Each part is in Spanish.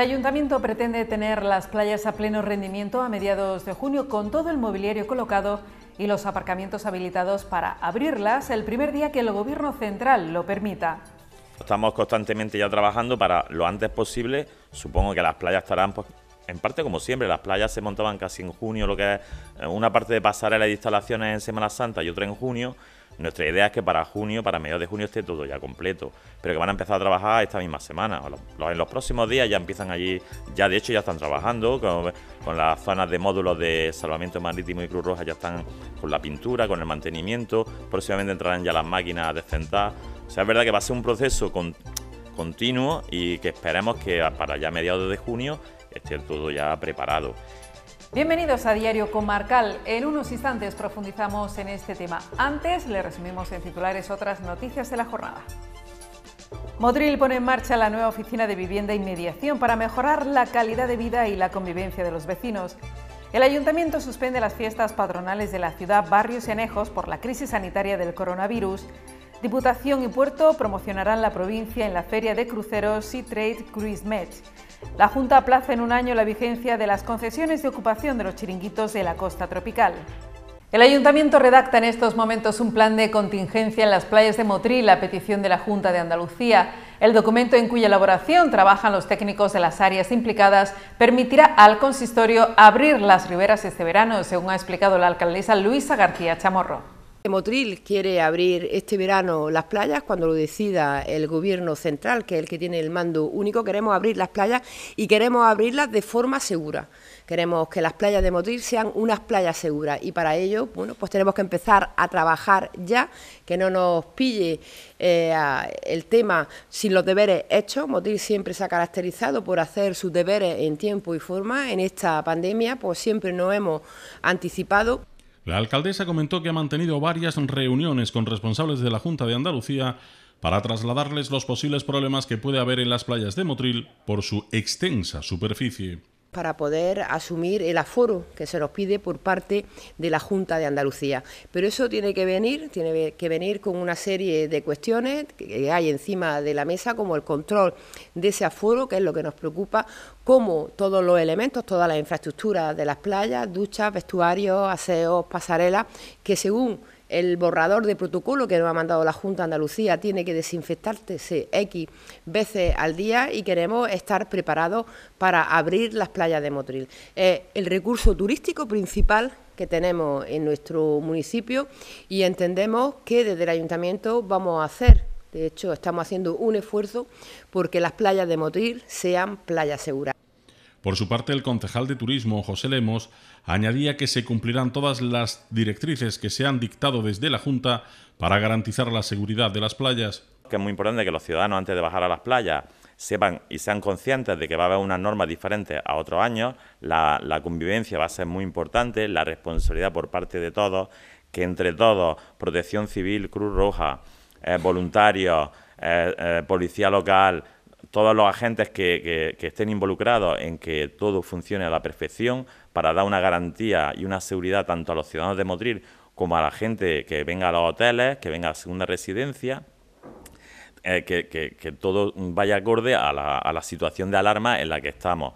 El ayuntamiento pretende tener las playas a pleno rendimiento a mediados de junio con todo el mobiliario colocado y los aparcamientos habilitados para abrirlas el primer día que el Gobierno central lo permita. Estamos constantemente ya trabajando para lo antes posible. Supongo que las playas estarán pues, en parte como siempre, las playas se montaban casi en junio, lo que es eh, una parte de a las instalaciones en Semana Santa y otra en junio, nuestra idea es que para junio, para mediados de junio, esté todo ya completo, pero que van a empezar a trabajar esta misma semana. En los próximos días ya empiezan allí, ya de hecho ya están trabajando con, las zonas de módulos de salvamiento marítimo y Cruz Roja, ya están con la pintura, con el mantenimiento, próximamente entrarán ya las máquinas a descentar. O sea, es verdad que va a ser un proceso continuo y que esperemos que para ya mediados de junio esté todo ya preparado. Bienvenidos a Diario Comarcal. En unos instantes profundizamos en este tema. Antes le resumimos en titulares otras noticias de la jornada. Modril pone en marcha la nueva oficina de vivienda y e mediación para mejorar la calidad de vida y la convivencia de los vecinos. El ayuntamiento suspende las fiestas patronales de la ciudad, barrios y anejos por la crisis sanitaria del coronavirus. Diputación y Puerto promocionarán la provincia en la feria de cruceros Sea Trade Cruise Match. La Junta aplaza en un año la vigencia de las concesiones de ocupación de los chiringuitos de la costa tropical. El Ayuntamiento redacta en estos momentos un plan de contingencia en las playas de Motril a petición de la Junta de Andalucía. El documento en cuya elaboración trabajan los técnicos de las áreas implicadas permitirá al consistorio abrir las riberas este verano, según ha explicado la alcaldesa Luisa García Chamorro. Motril quiere abrir este verano las playas cuando lo decida el gobierno central, que es el que tiene el mando único. Queremos abrir las playas y queremos abrirlas de forma segura. Queremos que las playas de Motril sean unas playas seguras y para ello, bueno, pues tenemos que empezar a trabajar ya, que no nos pille eh, el tema sin los deberes hechos. Motril siempre se ha caracterizado por hacer sus deberes en tiempo y forma. En esta pandemia, pues siempre nos hemos anticipado. La alcaldesa comentó que ha mantenido varias reuniones con responsables de la Junta de Andalucía para trasladarles los posibles problemas que puede haber en las playas de Motril por su extensa superficie para poder asumir el aforo que se nos pide por parte de la Junta de Andalucía. Pero eso tiene que venir, tiene que venir con una serie de cuestiones que hay encima de la mesa, como el control de ese aforo, que es lo que nos preocupa, como todos los elementos, todas las infraestructuras de las playas, duchas, vestuarios, aseos, pasarelas, que según el borrador de protocolo que nos ha mandado la Junta de Andalucía tiene que desinfectarse X veces al día y queremos estar preparados para abrir las playas de Motril. Es eh, el recurso turístico principal que tenemos en nuestro municipio y entendemos que desde el ayuntamiento vamos a hacer de hecho, estamos haciendo un esfuerzo porque las playas de Motril sean playas seguras. Por su parte, el concejal de Turismo, José Lemos, añadía que se cumplirán todas las directrices que se han dictado desde la Junta para garantizar la seguridad de las playas. Que es muy importante que los ciudadanos antes de bajar a las playas sepan y sean conscientes de que va a haber una norma diferente a otro año. la, convivencia va a ser muy importante, la responsabilidad por parte de todos, que entre todos, protección civil, Cruz Roja, eh, voluntarios, eh, eh, policía local, todos los agentes que, estén involucrados en que todo funcione a la perfección para dar una garantía y una seguridad tanto a los ciudadanos de Motril como a la gente que venga a los hoteles, que venga a segunda residencia, eh, que, todo vaya acorde a la, a la situación de alarma en la que estamos.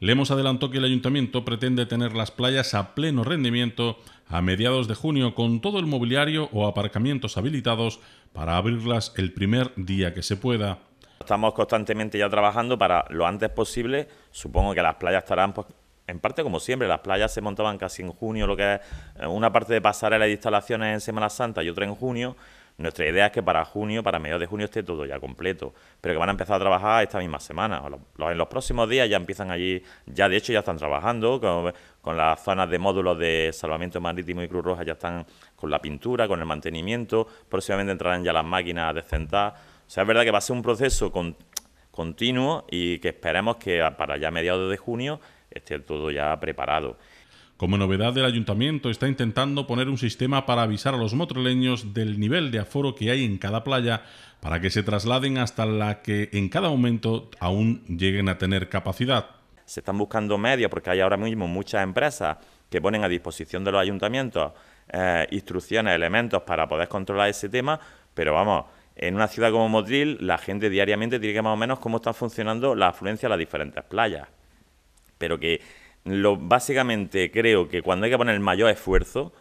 Lemos adelantó que el ayuntamiento pretende tener las playas a pleno rendimiento a mediados de junio con todo el mobiliario o aparcamientos habilitados para abrirlas el primer día que se pueda estamos constantemente ya trabajando para lo antes posible. Supongo que las playas estarán, pues, en parte como siempre, las playas se montaban casi en junio, lo que es eh, una parte de pasarela las instalaciones en Semana Santa y otra en junio. Nuestra idea es que para junio, para mediados de junio, esté todo ya completo, pero que van a empezar a trabajar esta misma semana. En los próximos días ya empiezan allí, ya de hecho ya están trabajando con, las zonas de módulos de salvamiento marítimo y Cruz Roja, ya están con la pintura, con el mantenimiento, próximamente entrarán ya las máquinas a descentar. O sea, es verdad que va a ser un proceso continuo y que esperemos que para ya mediados de junio esté todo ya preparado. Como novedad, del ayuntamiento está intentando poner un sistema para avisar a los motroleños del nivel de aforo que hay en cada playa para que se trasladen hasta la que en cada momento aún lleguen a tener capacidad. Se están buscando medios porque hay ahora mismo muchas empresas que ponen a disposición de los ayuntamientos eh, instrucciones, elementos para poder controlar ese tema, pero vamos, en una ciudad como Motril, la gente diariamente tiene que más o menos cómo están funcionando la afluencia a las diferentes playas. Pero que lo, básicamente creo que cuando hay que poner el mayor esfuerzo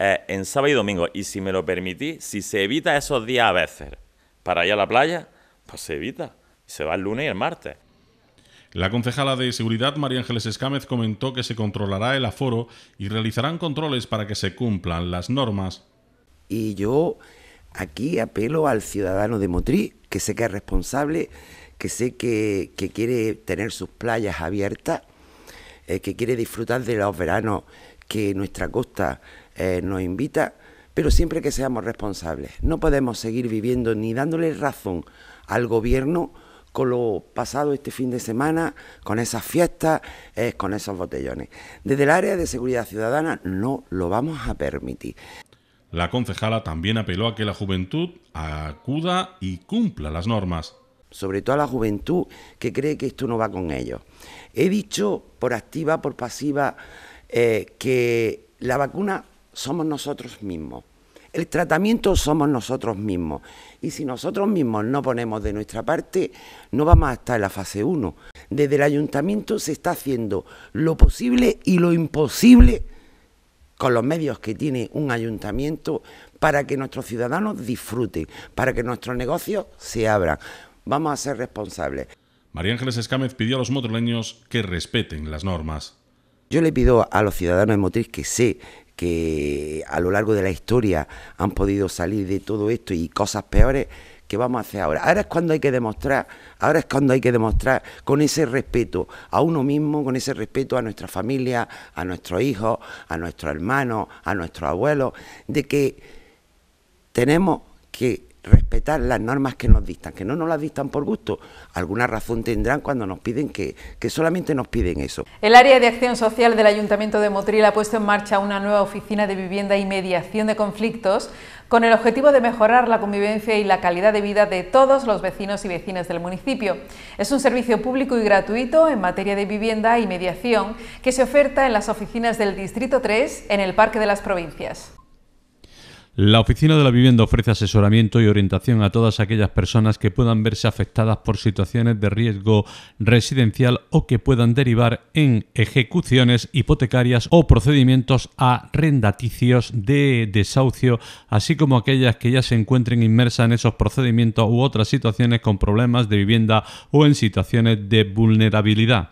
en sábado y domingo. Y si me lo permitís, si se evita esos días a veces para ir a la playa, pues se evita. Se va el lunes y el martes. La concejala de Seguridad, María Ángeles Escámez, comentó que se controlará el aforo y realizarán controles para que se cumplan las normas. Y yo aquí apelo al ciudadano de Motriz, que sé que es responsable, que sé que, quiere tener sus playas abiertas, eh, que quiere disfrutar de los veranos que nuestra costa eh, nos invita, pero siempre que seamos responsables. No podemos seguir viviendo ni dándole razón al gobierno con lo pasado este fin de semana, con esas fiestas, eh, con esos botellones. Desde el área de seguridad ciudadana no lo vamos a permitir. La concejala también apeló a que la juventud acuda y cumpla las normas. Sobre todo a la juventud que cree que esto no va con ellos. He dicho por activa, por pasiva, eh, que la vacuna somos nosotros mismos. El tratamiento somos nosotros mismos. Y si nosotros mismos no ponemos de nuestra parte, no vamos a estar en la fase 1. Desde el ayuntamiento se está haciendo lo posible y lo imposible con los medios que tiene un ayuntamiento para que nuestros ciudadanos disfruten, para que nuestros negocios se abran. Vamos a ser responsables. María Ángeles Escámez pidió a los motroleños que respeten las normas. Yo le pido a los ciudadanos de Motriz que sé que a lo largo de la historia han podido salir de todo esto y cosas peores, ¿qué vamos a hacer ahora? Ahora es cuando hay que demostrar, ahora es cuando hay que demostrar con ese respeto a uno mismo, con ese respeto a nuestra familia, a nuestros hijos, a nuestros hermanos, a nuestros abuelos, de que tenemos que respetar las normas que nos dictan, que no nos las dictan por gusto. Alguna razón tendrán cuando nos piden que, solamente nos piden eso. El área de acción social del Ayuntamiento de Motril ha puesto en marcha una nueva oficina de vivienda y mediación de conflictos con el objetivo de mejorar la convivencia y la calidad de vida de todos los vecinos y vecinas del municipio. Es un servicio público y gratuito en materia de vivienda y mediación que se oferta en las oficinas del Distrito 3 en el Parque de las Provincias. La Oficina de la Vivienda ofrece asesoramiento y orientación a todas aquellas personas que puedan verse afectadas por situaciones de riesgo residencial o que puedan derivar en ejecuciones hipotecarias o procedimientos arrendaticios de desahucio, así como aquellas que ya se encuentren inmersas en esos procedimientos u otras situaciones con problemas de vivienda o en situaciones de vulnerabilidad.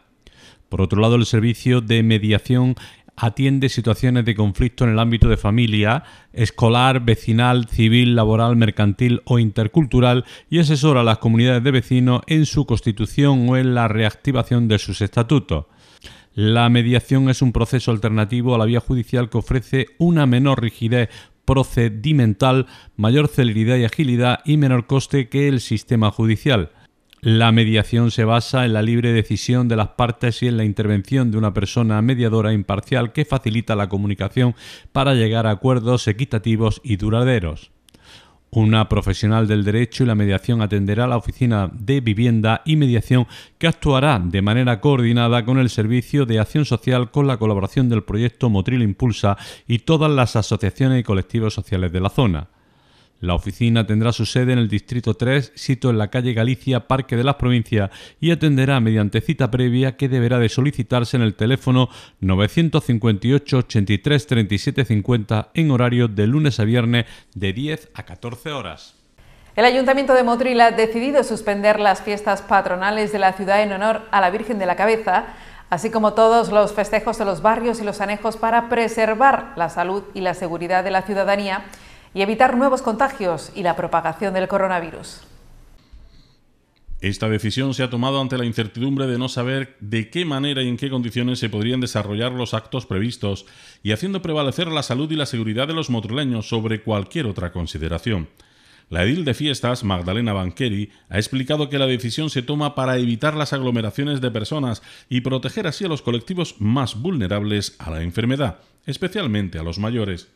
Por otro lado, el servicio de mediación atiende situaciones de conflicto en el ámbito de familia, escolar, vecinal, civil, laboral, mercantil o intercultural y asesora a las comunidades de vecinos en su constitución o en la reactivación de sus estatutos. La mediación es un proceso alternativo a la vía judicial que ofrece una menor rigidez procedimental, mayor celeridad y agilidad y menor coste que el sistema judicial. La mediación se basa en la libre decisión de las partes y en la intervención de una persona mediadora imparcial que facilita la comunicación para llegar a acuerdos equitativos y duraderos. Una profesional del derecho y la mediación atenderá a la Oficina de Vivienda y Mediación que actuará de manera coordinada con el Servicio de Acción Social con la colaboración del proyecto Motril Impulsa y todas las asociaciones y colectivos sociales de la zona. La oficina tendrá su sede en el Distrito 3, sito en la calle Galicia, Parque de las Provincias, y atenderá mediante cita previa que deberá de solicitarse en el teléfono 958 83 37 50 en horario de lunes a viernes de 10 a 14 horas. El Ayuntamiento de Motril ha decidido suspender las fiestas patronales de la ciudad en honor a la Virgen de la Cabeza, así como todos los festejos de los barrios y los anejos para preservar la salud y la seguridad de la ciudadanía y evitar nuevos contagios y la propagación del coronavirus. Esta decisión se ha tomado ante la incertidumbre de no saber de qué manera y en qué condiciones se podrían desarrollar los actos previstos y haciendo prevalecer la salud y la seguridad de los motrileños sobre cualquier otra consideración. La edil de fiestas, Magdalena Banqueri, ha explicado que la decisión se toma para evitar las aglomeraciones de personas y proteger así a los colectivos más vulnerables a la enfermedad, especialmente a los mayores.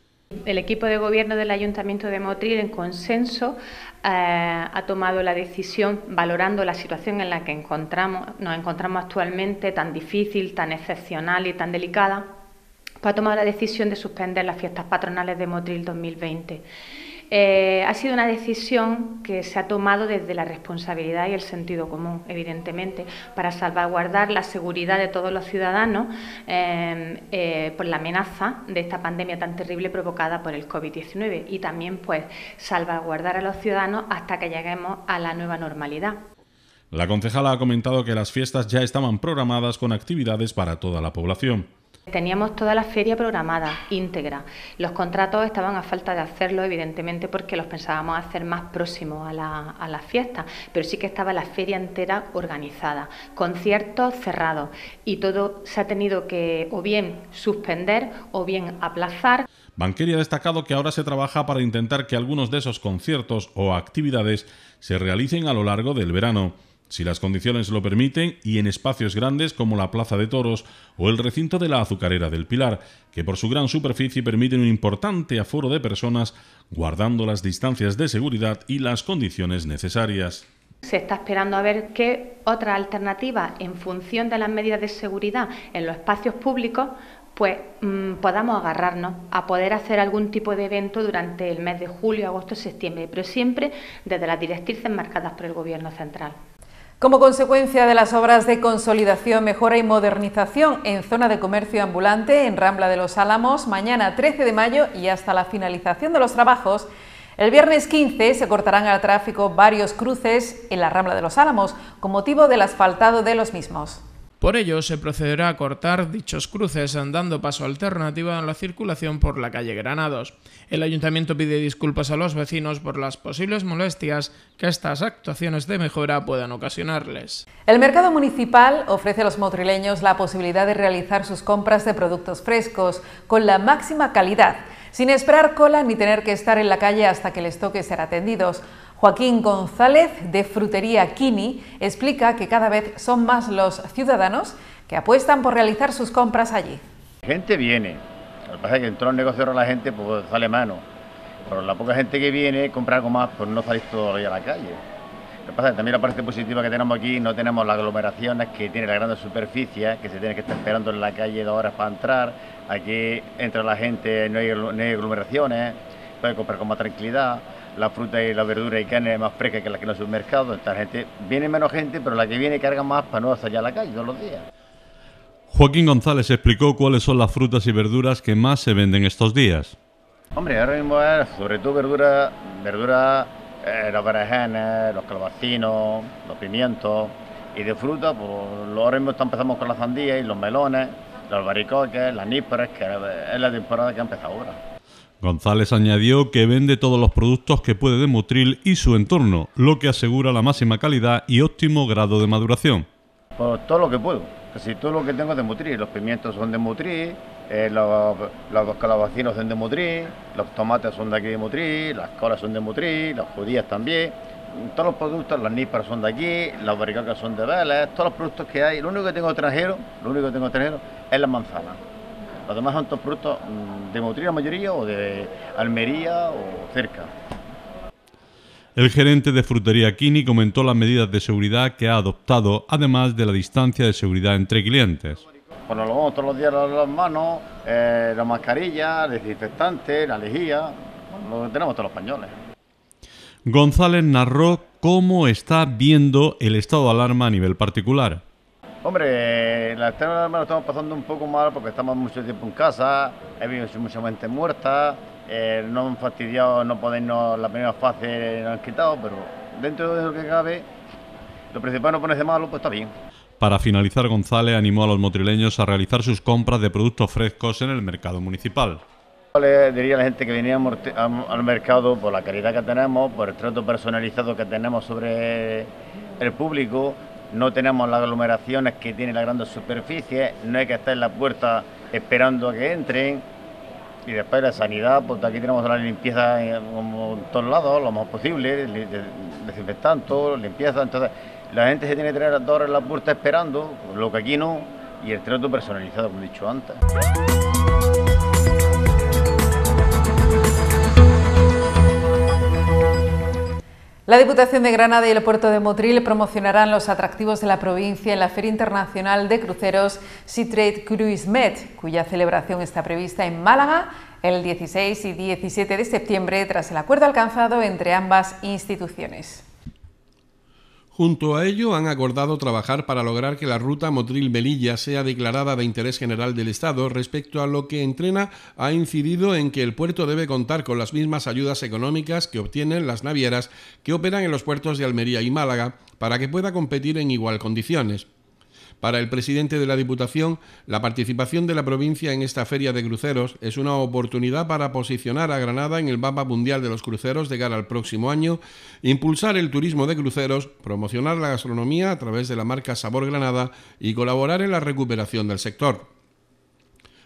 El equipo de gobierno del Ayuntamiento de Motril, en consenso, eh, ha tomado la decisión, valorando la situación en la que nos encontramos actualmente, tan difícil, tan excepcional y tan delicada, pues ha tomado la decisión de suspender las fiestas patronales de Motril 2020. Eh, ha sido una decisión que se ha tomado desde la responsabilidad y el sentido común, evidentemente, para salvaguardar la seguridad de todos los ciudadanos eh, eh, por la amenaza de esta pandemia tan terrible provocada por el COVID-19 y también, pues, salvaguardar a los ciudadanos hasta que lleguemos a la nueva normalidad. La concejala ha comentado que las fiestas ya estaban programadas con actividades para toda la población. Teníamos toda la feria programada, íntegra. Los contratos estaban a falta de hacerlo, evidentemente, porque los pensábamos hacer más próximos a la, fiesta, pero sí que estaba la feria entera organizada, conciertos cerrados, y todo se ha tenido que o bien suspender o bien aplazar. Banquería ha destacado que ahora se trabaja para intentar que algunos de esos conciertos o actividades se realicen a lo largo del verano si las condiciones lo permiten, y en espacios grandes como la Plaza de Toros o el recinto de la Azucarera del Pilar, que por su gran superficie permiten un importante aforo de personas, guardando las distancias de seguridad y las condiciones necesarias. Se está esperando a ver qué otra alternativa, en función de las medidas de seguridad en los espacios públicos, pues mm, podamos agarrarnos a poder hacer algún tipo de evento durante el mes de julio, agosto, septiembre, pero siempre desde las directrices marcadas por el Gobierno central. Como consecuencia de las obras de consolidación, mejora y modernización en zona de comercio ambulante en Rambla de los Álamos, mañana 13 de mayo y hasta la finalización de los trabajos, el viernes 15 se cortarán al tráfico varios cruces en la Rambla de los Álamos con motivo del asfaltado de los mismos. Por ello, se procederá a cortar dichos cruces dando paso alternativo a la circulación por la calle Granados. El ayuntamiento pide disculpas a los vecinos por las posibles molestias que estas actuaciones de mejora puedan ocasionarles. El mercado municipal ofrece a los motrileños la posibilidad de realizar sus compras de productos frescos con la máxima calidad, sin esperar cola ni tener que estar en la calle hasta que les toque ser atendidos. Joaquín González, de Frutería Kini, explica que cada vez son más los ciudadanos que apuestan por realizar sus compras allí. La Gente viene, lo que pasa es que entró el negocio negocios... la gente, pues sale mano. Pero la poca gente que viene, compra algo más, pues no salís todavía a la calle. Lo que pasa es que también la parte positiva que tenemos aquí, no tenemos las aglomeraciones que tiene la gran superficie... que se tiene que estar esperando en la calle dos horas para entrar. Aquí entra la gente, no hay, no hay aglomeraciones, puede comprar con más tranquilidad la fruta y la verdura y carne es más fresca que la que no es un Esta gente, viene menos gente, pero la que viene carga más para no allá a la calle todos los días. Joaquín González explicó cuáles son las frutas y verduras que más se venden estos días. Hombre, ahora mismo es, eh, sobre todo verduras, verduras, eh, los berenjenes los calabacinos... los pimientos. Y de fruta, pues ahora mismo empezamos con las sandías y los melones, los baricoques, las nísperas, que es la temporada que ha empezado ahora. González añadió que vende todos los productos que puede de Motril y su entorno, lo que asegura la máxima calidad y óptimo grado de maduración. Pues todo lo que puedo, casi todo lo que tengo de Motril. Los pimientos son de Motril, eh, los, calabacinos son de Motril, los tomates son de aquí de Motril, las colas son de Motril, las judías también. Todos los productos, las nipas son de aquí, las barricacas son de Vélez, todos los productos que hay. Lo único que tengo extranjero, lo único que tengo extranjero es la manzana. Además son productos mm, de Motril, mayoría, o de Almería o cerca. El gerente de Frutería Kini comentó las medidas de seguridad que ha adoptado, además de la distancia de seguridad entre clientes. Bueno, pues lo vamos todos los días las manos, eh, la mascarilla, el desinfectante, la lejía, lo tenemos todos los españoles. González narró cómo está viendo el estado de alarma a nivel particular. Hombre, la la lo estamos pasando un poco mal porque estamos mucho tiempo en casa, he visto mucha gente muerta, eh, han fastidiado no podemos... la primera fase nos han quitado, pero dentro de lo que cabe, lo principal no ponerse malo, pues está bien. Para finalizar, González animó a los motrileños a realizar sus compras de productos frescos en el mercado municipal. Le diría a la gente que venía al mercado por la calidad que tenemos, por el trato personalizado que tenemos sobre el público, no tenemos las aglomeraciones que tiene la grandes superficie... no hay que estar en la puerta esperando a que entren. Y después la sanidad, pues aquí tenemos la limpieza eh, en todos lados, lo más posible, desinfectando, limpieza. Entonces, la gente se tiene que tener a todas las en la puerta esperando, lo que aquí no, y el trato personalizado, como he dicho antes. La Diputación de Granada y el Puerto de Motril promocionarán los atractivos de la provincia en la Feria Internacional de Cruceros Sea Trade Cruise Med, cuya celebración está prevista en Málaga el 16 y 17 de septiembre tras el acuerdo alcanzado entre ambas instituciones. Junto a ello, han acordado trabajar para lograr que la ruta Motril-Melilla sea declarada de interés general del Estado, respecto a lo que Entrena ha incidido en que el puerto debe contar con las mismas ayudas económicas que obtienen las navieras que operan en los puertos de Almería y Málaga, para que pueda competir en igual condiciones. Para el presidente de la Diputación, la participación de la provincia en esta feria de cruceros es una oportunidad para posicionar a Granada en el mapa mundial de los cruceros de cara al próximo año, impulsar el turismo de cruceros, promocionar la gastronomía a través de la marca Sabor Granada y colaborar en la recuperación del sector.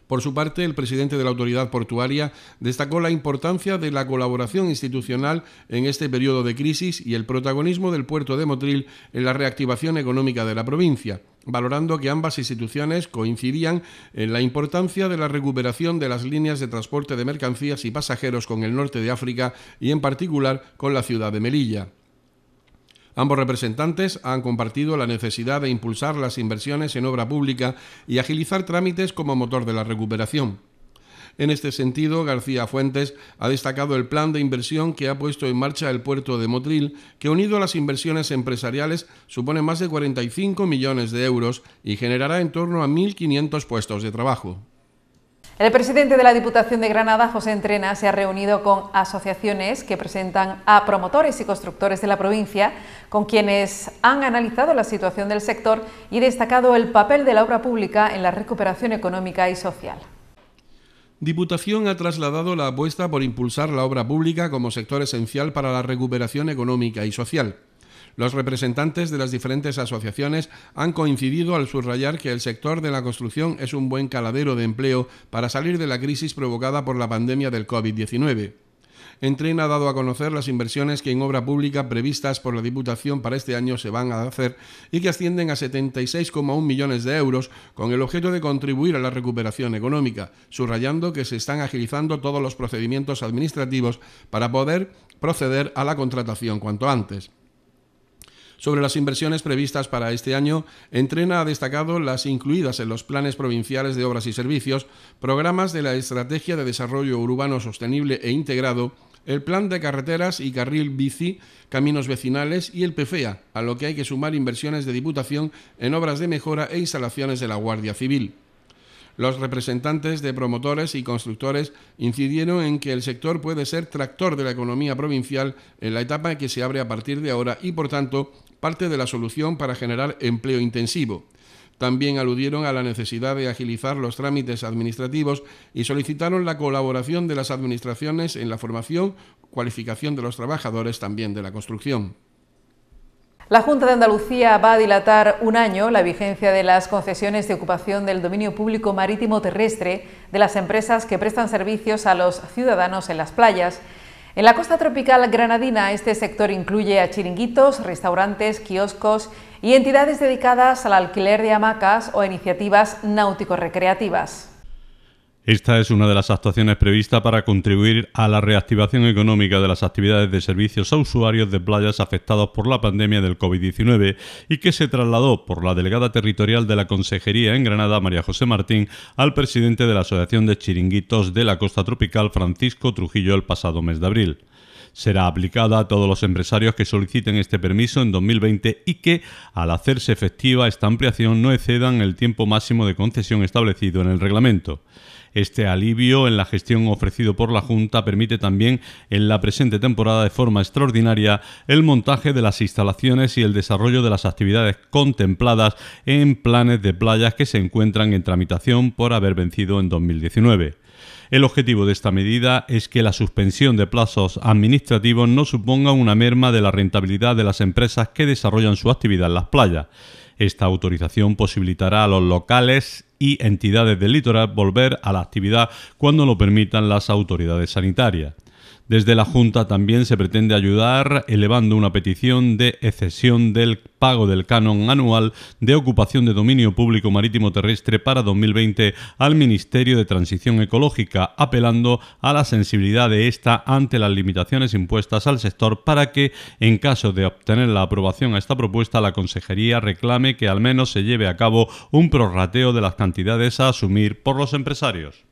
Por su parte, el presidente de la autoridad portuaria destacó la importancia de la colaboración institucional en este periodo de crisis y el protagonismo del puerto de Motril en la reactivación económica de la provincia valorando que ambas instituciones coincidían en la importancia de la recuperación de las líneas de transporte de mercancías y pasajeros con el norte de África y en particular con la ciudad de Melilla. Ambos representantes han compartido la necesidad de impulsar las inversiones en obra pública y agilizar trámites como motor de la recuperación. En este sentido, García Fuentes ha destacado el plan de inversión que ha puesto en marcha el puerto de Motril, que unido a las inversiones empresariales supone más de 45 millones de euros y generará en torno a 1.500 puestos de trabajo. El presidente de la Diputación de Granada, José Entrena, se ha reunido con asociaciones que presentan a promotores y constructores de la provincia, con quienes han analizado la situación del sector y destacado el papel de la obra pública en la recuperación económica y social. Diputación ha trasladado la apuesta por impulsar la obra pública como sector esencial para la recuperación económica y social. Los representantes de las diferentes asociaciones han coincidido al subrayar que el sector de la construcción es un buen caladero de empleo para salir de la crisis provocada por la pandemia del COVID-19. Entrena ha dado a conocer las inversiones que en obra pública previstas por la Diputación para este año se van a hacer y que ascienden a 76,1 millones de euros con el objeto de contribuir a la recuperación económica, subrayando que se están agilizando todos los procedimientos administrativos para poder proceder a la contratación cuanto antes. Sobre las inversiones previstas para este año, Entrena ha destacado las incluidas en los planes provinciales de obras y servicios, programas de la Estrategia de Desarrollo Urbano Sostenible e Integrado, el Plan de Carreteras y Carril Bici, Caminos Vecinales y el PFEA, a lo que hay que sumar inversiones de Diputación en obras de mejora e instalaciones de la Guardia Civil. Los representantes de promotores y constructores incidieron en que el sector puede ser tractor de la economía provincial en la etapa que se abre a partir de ahora y, por tanto, parte de la solución para generar empleo intensivo. También aludieron a la necesidad de agilizar los trámites administrativos y solicitaron la colaboración de las administraciones en la formación, cualificación de los trabajadores también de la construcción. La Junta de Andalucía va a dilatar un año la vigencia de las concesiones de ocupación del dominio público marítimo terrestre de las empresas que prestan servicios a los ciudadanos en las playas. En la costa tropical granadina este sector incluye a chiringuitos, restaurantes, kioscos y entidades dedicadas al alquiler de hamacas o iniciativas náutico-recreativas. Esta es una de las actuaciones previstas para contribuir a la reactivación económica de las actividades de servicios a usuarios de playas afectados por la pandemia del COVID-19 y que se trasladó por la delegada territorial de la Consejería en Granada, María José Martín, al presidente de la Asociación de Chiringuitos de la Costa Tropical, Francisco Trujillo, el pasado mes de abril será aplicada a todos los empresarios que soliciten este permiso en 2020 y que, al hacerse efectiva esta ampliación, no excedan el tiempo máximo de concesión establecido en el reglamento. Este alivio en la gestión ofrecido por la Junta permite también en la presente temporada de forma extraordinaria el montaje de las instalaciones y el desarrollo de las actividades contempladas en planes de playas que se encuentran en tramitación por haber vencido en 2019. El objetivo de esta medida es que la suspensión de plazos administrativos no suponga una merma de la rentabilidad de las empresas que desarrollan su actividad en las playas. Esta autorización posibilitará a los locales y entidades del litoral volver a la actividad cuando lo permitan las autoridades sanitarias. Desde la Junta también se pretende ayudar elevando una petición de excesión del pago del canon anual de ocupación de dominio público marítimo terrestre para 2020 al Ministerio de Transición Ecológica, apelando a la sensibilidad de esta ante las limitaciones impuestas al sector para que, en caso de obtener la aprobación a esta propuesta, la Consejería reclame que al menos se lleve a cabo un prorrateo de las cantidades a asumir por los empresarios.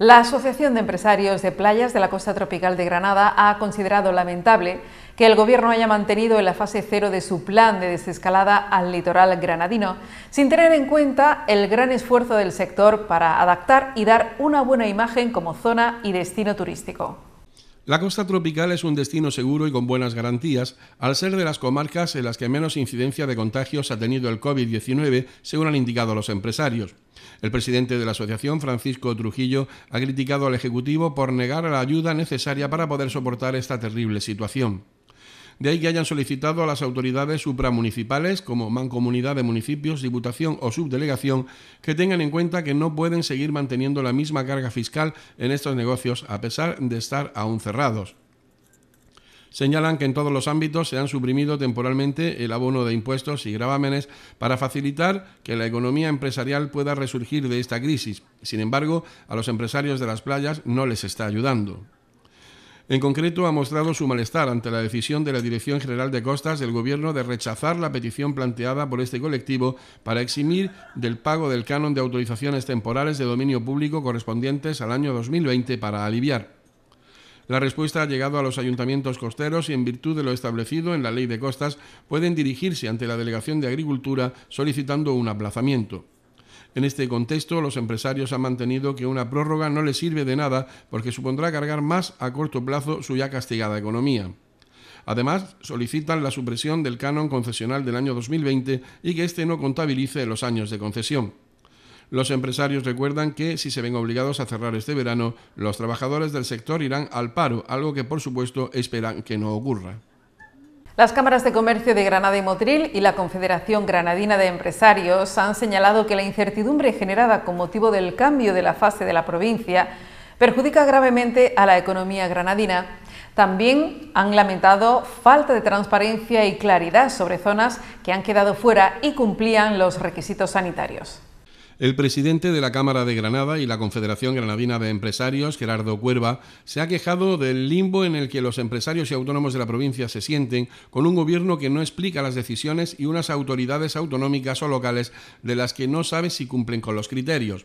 La Asociación de Empresarios de Playas de la Costa Tropical de Granada ha considerado lamentable que el Gobierno haya mantenido en la fase cero de su plan de desescalada al litoral granadino, sin tener en cuenta el gran esfuerzo del sector para adaptar y dar una buena imagen como zona y destino turístico. La costa tropical es un destino seguro y con buenas garantías, al ser de las comarcas en las que menos incidencia de contagios ha tenido el COVID-19, según han indicado los empresarios. El presidente de la asociación, Francisco Trujillo, ha criticado al Ejecutivo por negar la ayuda necesaria para poder soportar esta terrible situación. De ahí que hayan solicitado a las autoridades supramunicipales, como mancomunidad de municipios, diputación o subdelegación, que tengan en cuenta que no pueden seguir manteniendo la misma carga fiscal en estos negocios a pesar de estar aún cerrados señalan que en todos los ámbitos se han suprimido temporalmente el abono de impuestos y gravámenes para facilitar que la economía empresarial pueda resurgir de esta crisis. Sin embargo, a los empresarios de las playas no les está ayudando. En concreto, ha mostrado su malestar ante la decisión de la Dirección General de Costas del Gobierno de rechazar la petición planteada por este colectivo para eximir del pago del canon de autorizaciones temporales de dominio público correspondientes al año 2020 para aliviar la respuesta ha llegado a los ayuntamientos costeros y en virtud de lo establecido en la Ley de Costas pueden dirigirse ante la Delegación de Agricultura solicitando un aplazamiento. En este contexto, los empresarios han mantenido que una prórroga no les sirve de nada porque supondrá cargar más a corto plazo su ya castigada economía. Además, solicitan la supresión del canon concesional del año 2020 y que éste no contabilice los años de concesión. Los empresarios recuerdan que si se ven obligados a cerrar este verano, los trabajadores del sector irán al paro, algo que por supuesto esperan que no ocurra. Las cámaras de comercio de Granada y Motril y la Confederación Granadina de Empresarios han señalado que la incertidumbre generada con motivo del cambio de la fase de la provincia perjudica gravemente a la economía granadina. También han lamentado falta de transparencia y claridad sobre zonas que han quedado fuera y cumplían los requisitos sanitarios. El presidente de la Cámara de Granada y la Confederación Granadina de Empresarios, Gerardo Cuerva, se ha quejado del limbo en el que los empresarios y autónomos de la provincia se sienten con un gobierno que no explica las decisiones y unas autoridades autonómicas o locales de las que no sabe si cumplen con los criterios.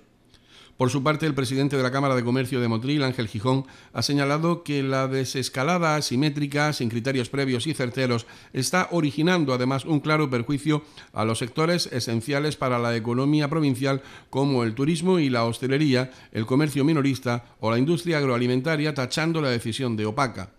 Por su parte, el presidente de la Cámara de Comercio de Motril, Ángel Gijón, ha señalado que la desescalada asimétrica, sin criterios previos y certeros, está originando además un claro perjuicio a los sectores esenciales para la economía provincial como el turismo y la hostelería, el comercio minorista o la industria agroalimentaria, tachando la decisión de opaca.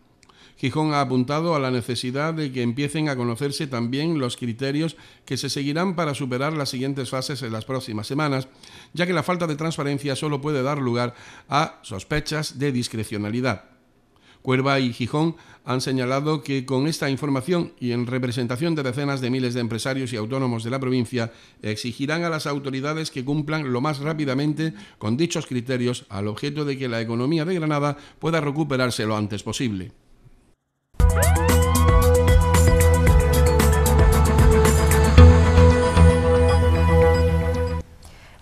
Gijón ha apuntado a la necesidad de que empiecen a conocerse también los criterios que se seguirán para superar las siguientes fases en las próximas semanas, ya que la falta de transparencia solo puede dar lugar a sospechas de discrecionalidad. Cuerva y Gijón han señalado que con esta información y en representación de decenas de miles de empresarios y autónomos de la provincia, exigirán a las autoridades que cumplan lo más rápidamente con dichos criterios al objeto de que la economía de Granada pueda recuperarse lo antes posible.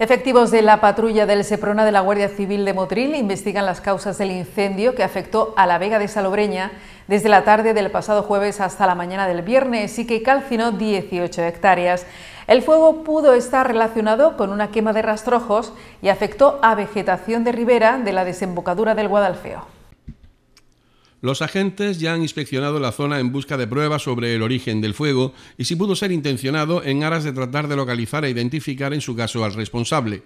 Efectivos de la patrulla del Seprona de la Guardia Civil de Motril investigan las causas del incendio que afectó a la Vega de Salobreña desde la tarde del pasado jueves hasta la mañana del viernes y que calcinó 18 hectáreas. El fuego pudo estar relacionado con una quema de rastrojos y afectó a vegetación de ribera de la desembocadura del Guadalfeo. Los agentes ya han inspeccionado la zona en busca de pruebas sobre el origen del fuego y si pudo ser intencionado en aras de tratar de localizar e identificar en su caso al responsable.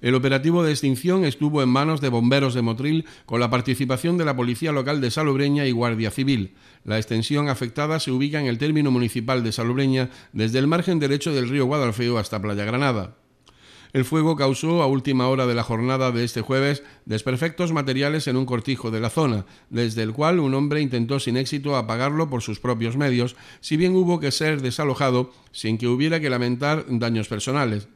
El operativo de extinción estuvo en manos de bomberos de Motril con la participación de la Policía Local de Salobreña y Guardia Civil. La extensión afectada se ubica en el término municipal de Salobreña desde el margen derecho del río Guadalfeo hasta Playa Granada. El fuego causó a última hora de la jornada de este jueves desperfectos materiales en un cortijo de la zona, desde el cual un hombre intentó sin éxito apagarlo por sus propios medios, si bien hubo que ser desalojado sin que hubiera que lamentar daños personales.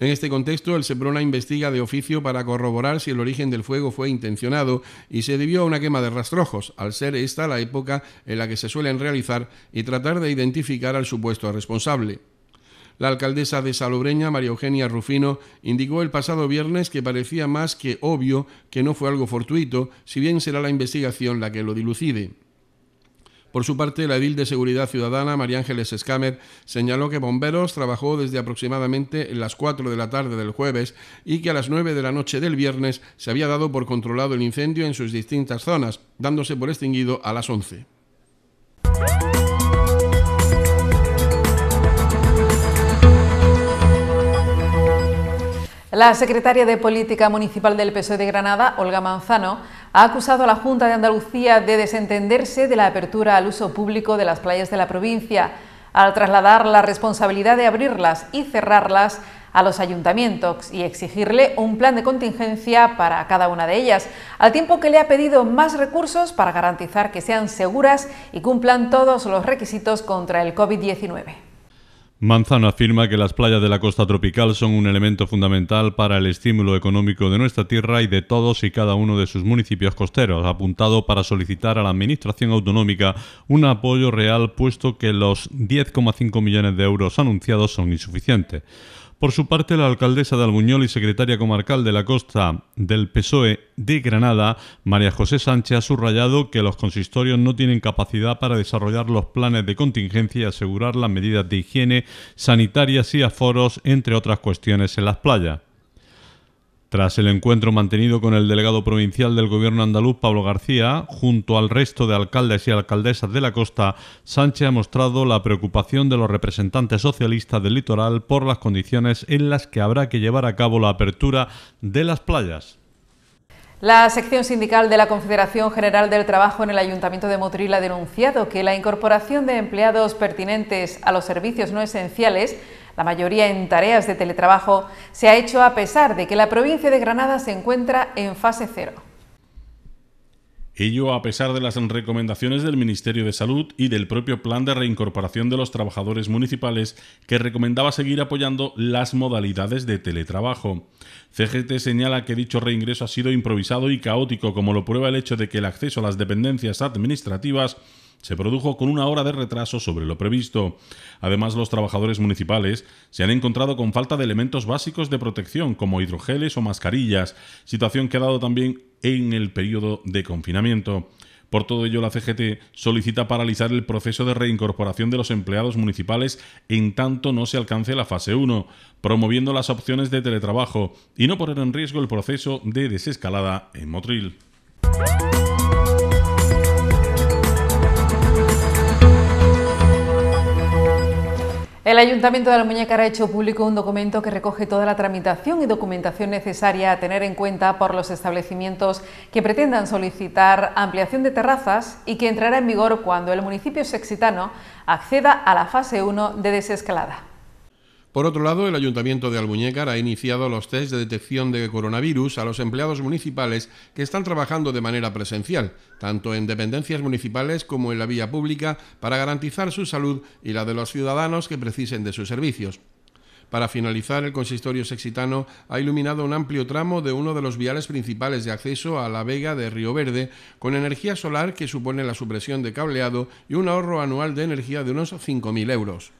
En este contexto, el Seprona investiga de oficio para corroborar si el origen del fuego fue intencionado y se debió a una quema de rastrojos, al ser esta la época en la que se suelen realizar y tratar de identificar al supuesto responsable. La alcaldesa de Salobreña, María Eugenia Rufino, indicó el pasado viernes que parecía más que obvio que no fue algo fortuito, si bien será la investigación la que lo dilucide. Por su parte, la edil de Seguridad Ciudadana, María Ángeles Escamer, señaló que Bomberos trabajó desde aproximadamente las 4 de la tarde del jueves y que a las 9 de la noche del viernes se había dado por controlado el incendio en sus distintas zonas, dándose por extinguido a las 11. La secretaria de Política Municipal del PSOE de Granada, Olga Manzano, ha acusado a la Junta de Andalucía de desentenderse de la apertura al uso público de las playas de la provincia, al trasladar la responsabilidad de abrirlas y cerrarlas a los ayuntamientos y exigirle un plan de contingencia para cada una de ellas, al tiempo que le ha pedido más recursos para garantizar que sean seguras y cumplan todos los requisitos contra el COVID-19. Manzano afirma que las playas de la costa tropical son un elemento fundamental para el estímulo económico de nuestra tierra y de todos y cada uno de sus municipios costeros, apuntado para solicitar a la Administración Autonómica un apoyo real, puesto que los 10,5 millones de euros anunciados son insuficientes. Por su parte, la alcaldesa de Albuñol y secretaria comarcal de la costa del PSOE, de Granada, María José Sánchez ha subrayado que los consistorios no tienen capacidad para desarrollar los planes de contingencia y asegurar las medidas de higiene sanitarias y aforos, entre otras cuestiones, en las playas. Tras el encuentro mantenido con el delegado provincial del Gobierno andaluz, Pablo García, junto al resto de alcaldes y alcaldesas de la costa, Sánchez ha mostrado la preocupación de los representantes socialistas del litoral por las condiciones en las que habrá que llevar a cabo la apertura de las playas. La sección sindical de la Confederación General del Trabajo en el Ayuntamiento de Motril ha denunciado que la incorporación de empleados pertinentes a los servicios no esenciales, la mayoría en tareas de teletrabajo, se ha hecho a pesar de que la provincia de Granada se encuentra en fase cero. Ello a pesar de las recomendaciones del Ministerio de Salud y del propio plan de reincorporación de los trabajadores municipales que recomendaba seguir apoyando las modalidades de teletrabajo. CGT señala que dicho reingreso ha sido improvisado y caótico, como lo prueba el hecho de que el acceso a las dependencias administrativas se produjo con una hora de retraso sobre lo previsto. Además, los trabajadores municipales se han encontrado con falta de elementos básicos de protección, como hidrogeles o mascarillas, situación que ha dado también en el periodo de confinamiento. Por todo ello, la CGT solicita paralizar el proceso de reincorporación de los empleados municipales en tanto no se alcance la fase 1, promoviendo las opciones de teletrabajo y no poner en riesgo el proceso de desescalada en Motril. El Ayuntamiento de la Muñeca ha hecho público un documento que recoge toda la tramitación y documentación necesaria a tener en cuenta por los establecimientos que pretendan solicitar ampliación de terrazas y que entrará en vigor cuando el municipio sexitano acceda a la fase 1 de desescalada. Por otro lado, el Ayuntamiento de Albuñécar ha iniciado los test de detección de coronavirus a los empleados municipales que están trabajando de manera presencial, tanto en dependencias municipales como en la vía pública, para garantizar su salud y la de los ciudadanos que precisen de sus servicios. Para finalizar, el consistorio sexitano ha iluminado un amplio tramo de uno de los viales principales de acceso a la vega de Río Verde con energía solar que supone la supresión de cableado y un ahorro anual de energía de unos 5.000 euros.